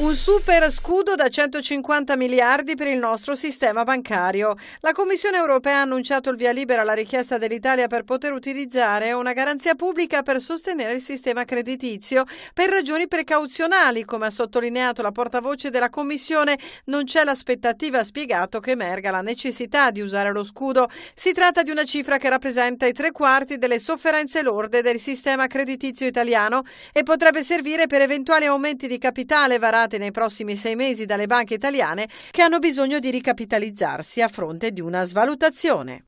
Un super scudo da 150 miliardi per il nostro sistema bancario. La Commissione europea ha annunciato il via libera alla richiesta dell'Italia per poter utilizzare una garanzia pubblica per sostenere il sistema creditizio per ragioni precauzionali, come ha sottolineato la portavoce della Commissione. Non c'è l'aspettativa, ha spiegato, che emerga la necessità di usare lo scudo. Si tratta di una cifra che rappresenta i tre quarti delle sofferenze lorde del sistema creditizio italiano e potrebbe servire per eventuali aumenti di capitale varati effettuate nei prossimi sei mesi dalle banche italiane che hanno bisogno di ricapitalizzarsi a fronte di una svalutazione.